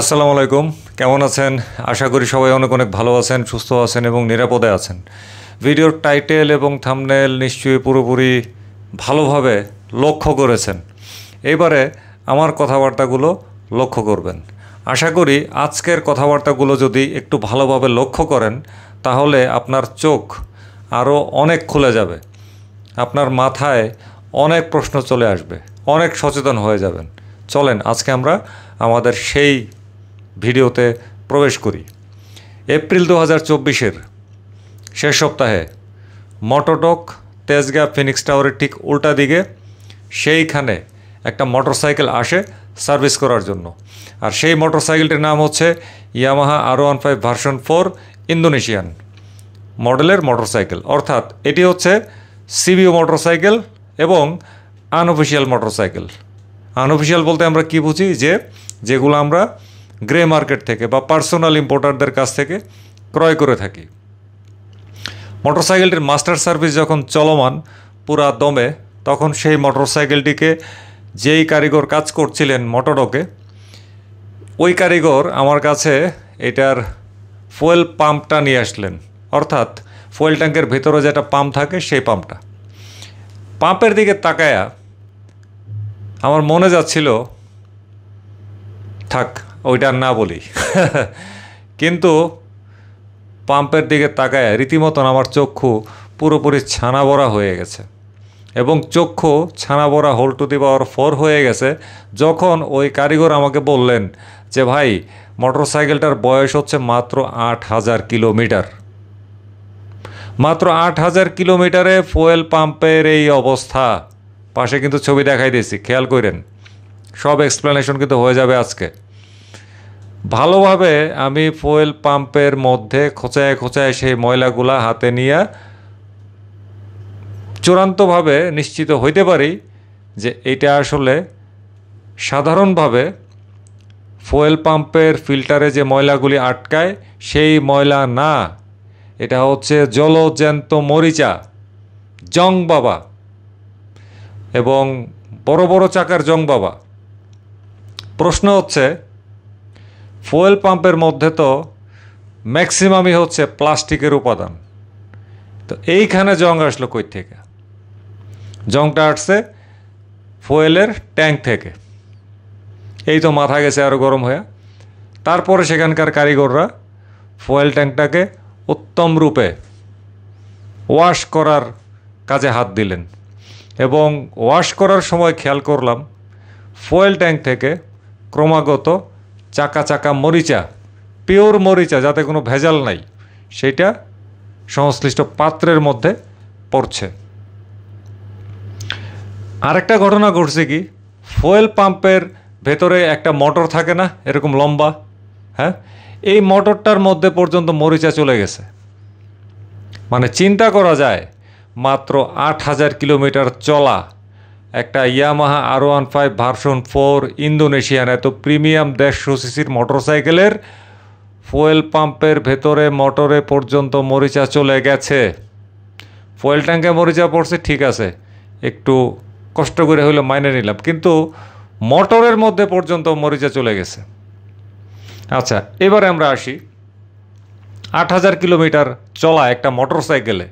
আসসালামু আলাইকুম কেমন আছেন আশা করি সবাই অনেক অনেক ভালো আছেন সুস্থ আছেন এবং নিরাপদে আছেন ভিডিওর টাইটেল এবং থামনেল নিশ্চয়ই পুরোপুরি ভালোভাবে লক্ষ্য করেছেন এবারে আমার কথাবার্তাগুলো লক্ষ্য করবেন আশা করি আজকের কথাবার্তাগুলো যদি একটু ভালোভাবে লক্ষ্য করেন তাহলে আপনার চোখ আরও অনেক খুলে যাবে আপনার মাথায় অনেক প্রশ্ন চলে আসবে অনেক সচেতন হয়ে যাবেন চলেন আজকে আমরা আমাদের সেই ভিডিওতে প্রবেশ করি এপ্রিল দু হাজার চব্বিশের শেষ সপ্তাহে মটোটক তেজগা ফিনিক্স টাওয়ারের ঠিক উল্টা দিকে সেইখানে একটা মোটরসাইকেল আসে সার্ভিস করার জন্য আর সেই মোটরসাইকেলটির নাম হচ্ছে Yamaha R one five version four Indonesian মডেলের মোটরসাইকেল অর্থাৎ এটি হচ্ছে সিবিও মোটরসাইকেল এবং আনঅফিসিয়াল মোটরসাইকেল আনঅফিসিয়াল বলতে আমরা কি বুঝি যে যেগুলো আমরা গ্রে মার্কেট থেকে বা পার্সোনাল ইম্পোর্টারদের কাছ থেকে ক্রয় করে থাকি মোটরসাইকেলটির মাস্টার সার্ভিস যখন চলমান পুরা দমে তখন সেই মোটরসাইকেলটিকে যেই কারিগর কাজ করছিলেন মোটরকে ওই কারিগর আমার কাছে এটার ফুয়েল পাম্পটা নিয়ে আসলেন অর্থাৎ ফুয়েল ট্যাঙ্কের ভেতরে যেটা পাম্প থাকে সেই পাম্পটা পাম্পের দিকে তাকায়া আমার মনে যাচ্ছিল থাক ওইটা না বলি কিন্তু পাম্পের দিকে তাকায় রীতিমতন আমার চক্ষু পুরোপুরি ছানা বড়া হয়ে গেছে এবং চক্ষু ছানা বড়া হোল পাওয়ার ফোর হয়ে গেছে যখন ওই কারিগর আমাকে বললেন যে ভাই মোটর সাইকেলটার বয়স হচ্ছে মাত্র আট হাজার কিলোমিটার মাত্র আট হাজার কিলোমিটারে ফুয়েল পাম্পের এই অবস্থা পাশে কিন্তু ছবি দেখাই দিয়েছি খেয়াল করেন সব এক্সপ্লেনেশন কিন্তু হয়ে যাবে আজকে ভালোভাবে আমি ফুয়েল পাম্পের মধ্যে খোঁচায় খোঁচায় সেই ময়লাগুলা হাতে নিয়ে চূড়ান্তভাবে নিশ্চিত হইতে পারি যে এটা আসলে সাধারণভাবে ফুয়েল পাম্পের ফিল্টারে যে ময়লাগুলি আটকায় সেই ময়লা না এটা হচ্ছে জলজ্যান্ত মরিচা জং বাবা এবং বড় বড় চাকার জং বাবা প্রশ্ন হচ্ছে ফুয়েল পাম্পের মধ্যে তো ম্যাক্সিমামই হচ্ছে প্লাস্টিকের উপাদান তো এইখানে জং আসলো কই থেকে জংটা আসছে ফুয়েলের ট্যাঙ্ক থেকে এই তো মাথা গেছে আরও গরম হয়ে তারপরে সেখানকার কারিগররা ফয়েল ট্যাঙ্কটাকে উত্তম রূপে ওয়াশ করার কাজে হাত দিলেন এবং ওয়াশ করার সময় খেয়াল করলাম ফয়েল ট্যাঙ্ক থেকে ক্রমাগত চাকা চাকা মরিচা পিওর মরিচা যাতে কোনো ভেজাল নাই সেটা সংশ্লিষ্ট পাত্রের মধ্যে পড়ছে আরেকটা ঘটনা ঘটছে কি ফয়েল পাম্পের ভেতরে একটা মোটর থাকে না এরকম লম্বা হ্যাঁ এই মোটরটার মধ্যে পর্যন্ত মরিচা চলে গেছে মানে চিন্তা করা যায় মাত্র আট হাজার কিলোমিটার চলা একটা Yamaha R one five version four Indonesian এত প্রিমিয়াম দেড়শো সিসির মোটরসাইকেলের ফুয়েল পাম্পের ভেতরে মোটরে পর্যন্ত মরিচা চলে গেছে ফুয়েল ট্যাঙ্কে মরিচা পড়ছে ঠিক আছে একটু কষ্ট করে হইলে মাইনে নিলাম কিন্তু মোটরের মধ্যে পর্যন্ত মরিচা চলে গেছে আচ্ছা এবারে আমরা আসি আট হাজার কিলোমিটার চলা একটা মোটরসাইকেলে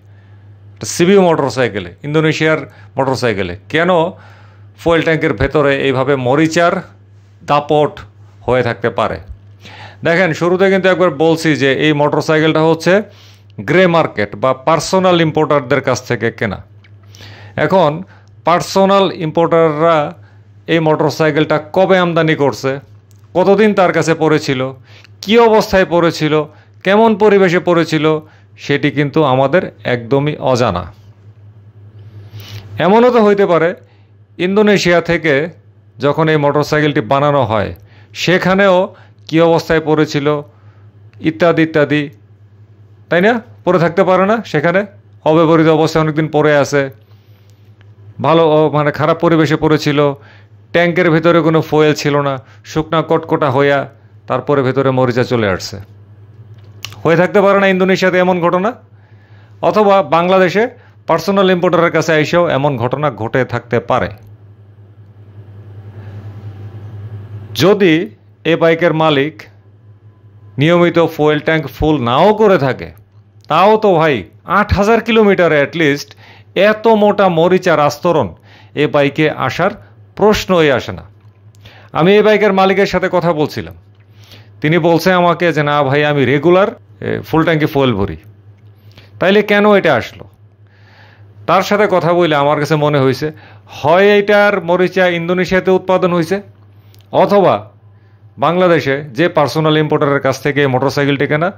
একটা সিবি মোটর সাইকেলে ইন্দোনেশিয়ার মোটর সাইকেলে কেন ফুয়েল ট্যাঙ্কের ভেতরে এইভাবে মরিচার দাপট হয়ে থাকতে পারে দেখেন শুরুতে কিন্তু একবার বলছি যে এই মোটর সাইকেলটা হচ্ছে গ্রে মার্কেট বা পার্সোনাল ইম্পোর্টারদের কাছ থেকে কেনা এখন পার্সোনাল ইম্পোর্টাররা এই মোটর সাইকেলটা কবে আমদানি করছে কতদিন তার কাছে পড়েছিল কি অবস্থায় পড়েছিল কেমন পরিবেশে পড়েছিল সেটি কিন্তু আমাদের একদমই অজানা এমনও তো হইতে পারে ইন্দোনেশিয়া থেকে যখন এই মোটরসাইকেলটি বানানো হয় সেখানেও কি অবস্থায় পড়েছিল ইত্যাদি ইত্যাদি তাই না পড়ে থাকতে পারে না সেখানে অব্যবহৃত অবস্থায় অনেকদিন পরে আছে ভালো মানে খারাপ পরিবেশে পড়েছিল ট্যাঙ্কের ভেতরে কোনো ফয়েল ছিল না শুকনা কটকটা হইয়া তারপরে ভেতরে মরিচা চলে আসছে হয়ে থাকতে পারে না ইন্দোনেশিয়াতে এমন ঘটনা অথবা বাংলাদেশে পার্সোনাল ইম্পোর্টারের কাছে এসেও এমন ঘটনা ঘটে থাকতে পারে যদি এ বাইকের মালিক নিয়মিত ফুয়েল ট্যাঙ্ক ফুল নাও করে থাকে তাও তো ভাই আট হাজার কিলোমিটারে অ্যাটলিস্ট এত মোটা মরিচার আস্তরণ এ বাইকে আসার প্রশ্নই আসে না আমি এ বাইকের মালিকের সাথে কথা বলছিলাম তিনি বলছে আমাকে যে না ভাই আমি রেগুলার ফুল ট্যাঙ্কি ফুয়েল ভরি তাইলে কেন এটা আসলো তার সাথে কথা বলে আমার কাছে মনে হয়েছে হয় এইটার মরিচা ইন্দোনেশিয়াতে উৎপাদন হয়েছে অথবা বাংলাদেশে যে পার্সোনাল ইম্পোর্টারের কাছ থেকে মোটরসাইকেলটি কেনা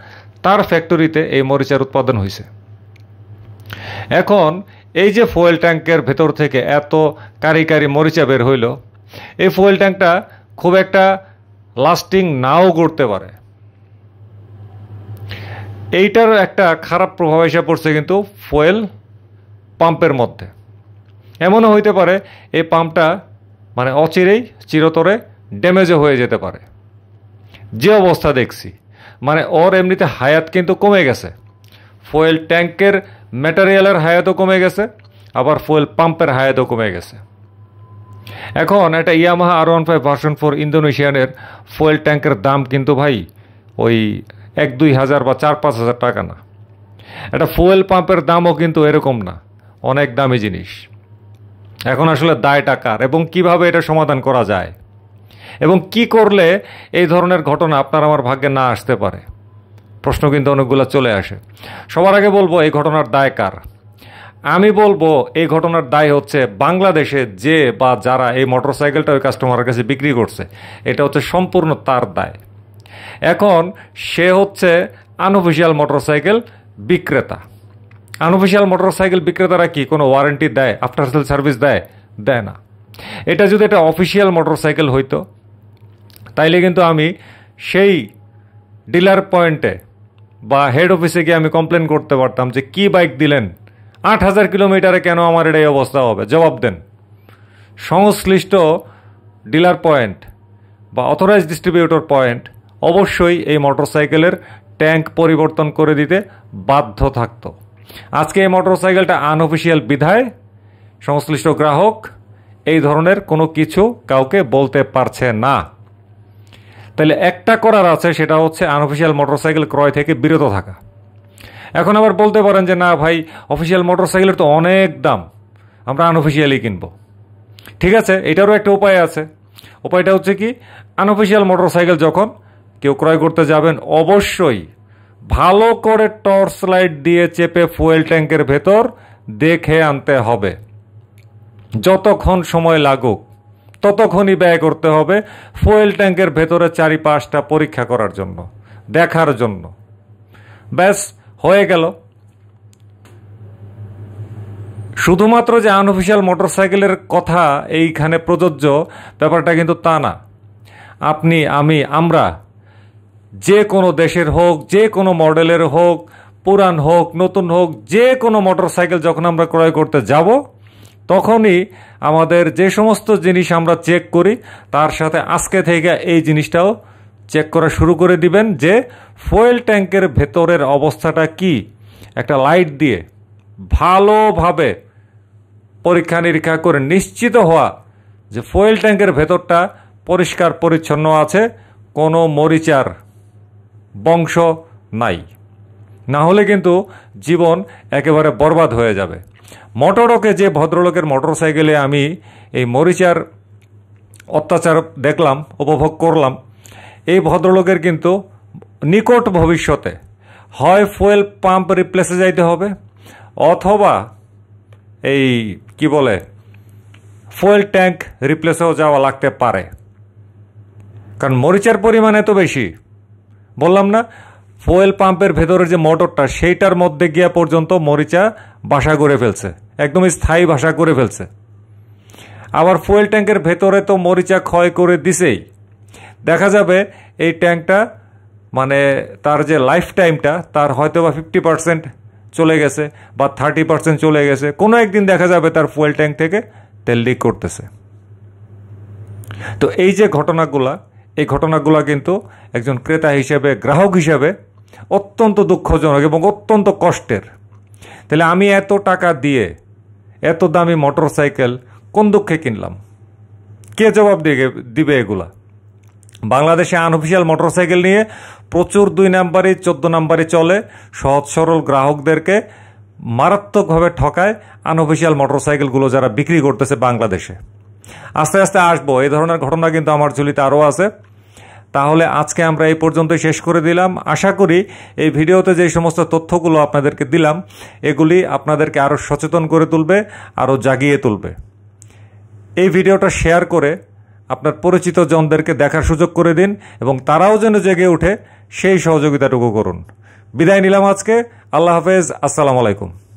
তার ফ্যাক্টরিতে এই মরিচার উৎপাদন হয়েছে এখন এই যে ফুয়েল ট্যাঙ্কের ভেতর থেকে এত কারি কারি মরিচা বের হইল এই ফুয়েল ট্যাঙ্কটা খুব একটা লাস্টিং নাও করতে পারে এইটার একটা খারাপ প্রভাব এসে পড়ছে কিন্তু ফুয়েল পাম্পের মধ্যে এমনও হইতে পারে এই পাম্পটা মানে অচিরেই চিরতরে ড্যামেজও হয়ে যেতে পারে যে অবস্থা দেখছি মানে ওর এমনিতে হায়াত কিন্তু কমে গেছে ফুয়েল ট্যাঙ্কের ম্যাটেরিয়ালের হায়াতও কমে গেছে আবার ফুয়েল পাম্পের হায়াতও কমে গেছে এখন একটা Yamaha R one five version four ইন্দোনেশিয়ানের ফুয়েল ট্যাঙ্কের দাম কিন্তু ভাই ওই এক দুই হাজার বা চার পাঁচ হাজার টাকা না এটা ফুয়েল পাম্পের দামও কিন্তু এরকম না অনেক দামি জিনিস এখন আসলে দায় টাকার এবং কিভাবে এটা সমাধান করা যায় এবং কি করলে এই ধরনের ঘটনা আপনার আমার ভাগ্যে না আসতে পারে প্রশ্ন কিন্তু অনেকগুলো চলে আসে সবার আগে বলবো এই ঘটনার দায় কার আমি বলবো এই ঘটনার দায় হচ্ছে বাংলাদেশে যে বা যারা এই মোটরসাইকেলটা ওই কাস্টমারের কাছে বিক্রি করছে এটা হচ্ছে সম্পূর্ণ তার দায় এখন সে হচ্ছে আনঅফিসিয়াল মোটরসাইকেল বিক্রেতা আনঅফিসিয়াল মোটরসাইকেল বিক্রেতারা কি কোনো ওয়ারেন্টি দেয় আফটার সেল সার্ভিস দেয় দেয় না এটা যদি একটা অফিসিয়াল মোটরসাইকেল হইতো তাইলে কিন্তু আমি সেই ডিলার পয়েন্টে বা হেড অফিসে গিয়ে আমি কমপ্লেন করতে পারতাম যে কি বাইক দিলেন আট হাজার কিলোমিটারে কেন আমার এটা এই অবস্থা হবে জবাব দেন সংশ্লিষ্ট ডিলার পয়েন্ট বা অথরাইজ ডিস্ট্রিবিউটর পয়েন্ট অবশ্যই এই মোটরসাইকেলের ট্যাঙ্ক পরিবর্তন করে দিতে বাধ্য থাকত আজকে এই মোটরসাইকেলটা আনঅফিসিয়াল বিধায় সংশ্লিষ্ট গ্রাহক এই ধরনের কোনো কিছু কাউকে বলতে পারছে না তাহলে একটা করার আছে সেটা হচ্ছে আনঅফিসিয়াল মোটরসাইকেল ক্রয় থেকে বিরত থাকা এখন আবার বলতে পারেন যে না ভাই অফিসিয়াল মোটরসাইকেলের তো অনেক দাম আমরা আনঅফিসিয়ালি কিনবো ঠিক আছে এটারও একটা উপায় আছে উপায়টা হচ্ছে কি আনঅফিসিয়াল মোটরসাইকেল যখন কেউ ক্রয় করতে যাবেন অবশ্যই ভালো করে টর্চ লাইট দিয়ে চেপে ফুয়েল ট্যাঙ্কের ভেতর দেখে আনতে হবে যতক্ষণ সময় লাগুক ততক্ষণই ব্যয় করতে হবে ফুয়েল ট্যাঙ্কের ভেতরে চারিপাশটা পরীক্ষা করার জন্য দেখার জন্য ব্যাস হয়ে গেল শুধুমাত্র যে আনঅফিসিয়াল মোটরসাইকেলের কথা এইখানে প্রযোজ্য ব্যাপারটা কিন্তু তা না আপনি আমি আমরা যে কোনো দেশের হোক যে কোনো মডেলের হোক পুরান হোক নতুন হোক যে কোনো মোটর সাইকেল যখন আমরা ক্রয় করতে যাব তখনই আমাদের যে সমস্ত জিনিস আমরা চেক করি তার সাথে আজকে থেকে এই জিনিসটাও চেক করা শুরু করে দিবেন যে ফয়েল ট্যাঙ্কের ভেতরের অবস্থাটা কি একটা লাইট দিয়ে ভালোভাবে পরীক্ষা নিরীক্ষা করে নিশ্চিত হওয়া যে ফয়েল ট্যাঙ্কের ভেতরটা পরিষ্কার পরিচ্ছন্ন আছে কোনো মরিচার বংশ নাই না হলে কিন্তু জীবন একেবারে বরবাদ হয়ে যাবে মোটরকে যে ভদ্রলোকের মোটর সাইকেলে আমি এই মরিচার অত্যাচার দেখলাম উপভোগ করলাম এই ভদ্রলোকের কিন্তু নিকট ভবিষ্যতে হয় ফুয়েল পাম্প রিপ্লেসে যাইতে হবে অথবা এই কি বলে ফুয়েল ট্যাঙ্ক রিপ্লেসেও যাওয়া লাগতে পারে কারণ মরিচার পরিমাণ এত বেশি বললাম না ফুয়েল পাম্পের ভেতরের যে মোটরটা সেইটার মধ্যে গিয়া পর্যন্ত মরিচা বাসা করে ফেলছে একদম স্থায়ী বাসা করে ফেলছে আবার ফুয়েল ট্যাঙ্কের ভেতরে তো মরিচা ক্ষয় করে দিছেই দেখা যাবে এই ট্যাঙ্কটা মানে তার যে লাইফ টাইমটা তার হয়তো বা ফিফটি পার্সেন্ট চলে গেছে বা থার্টি পার্সেন্ট চলে গেছে কোনো একদিন দেখা যাবে তার ফুয়েল ট্যাঙ্ক থেকে তেল লিক করতেছে তো এই যে ঘটনাগুলা এই ঘটনাগুলো কিন্তু একজন ক্রেতা হিসেবে গ্রাহক হিসেবে অত্যন্ত দুঃখজনক এবং অত্যন্ত কষ্টের তাহলে আমি এত টাকা দিয়ে এত দামি মোটর সাইকেল কোন দুঃখে কিনলাম কে জবাব দিয়ে দিবে এগুলা বাংলাদেশে আনঅফিসিয়াল মোটর সাইকেল নিয়ে প্রচুর দুই নাম্বারে চোদ্দ নাম্বারে চলে সহজ সরল গ্রাহকদেরকে মারাত্মকভাবে ঠকায় আনঅফিসিয়াল মোটর সাইকেলগুলো যারা বিক্রি করতেছে বাংলাদেশে আস্তে আস্তে আসবো এই ধরনের ঘটনা কিন্তু আমার ঝুলিতে আরও আছে তাহলে আজকে আমরা এই পর্যন্ত শেষ করে দিলাম আশা করি এই ভিডিওতে যে সমস্ত তথ্যগুলো আপনাদেরকে দিলাম এগুলি আপনাদেরকে আরও সচেতন করে তুলবে আরও জাগিয়ে তুলবে এই ভিডিওটা শেয়ার করে আপনার পরিচিত জনদেরকে দেখার সুযোগ করে দিন এবং তারাও যেন জেগে উঠে সেই সহযোগিতাটুকু করুন বিদায় নিলাম আজকে আল্লাহ হাফেজ আসসালামু আলাইকুম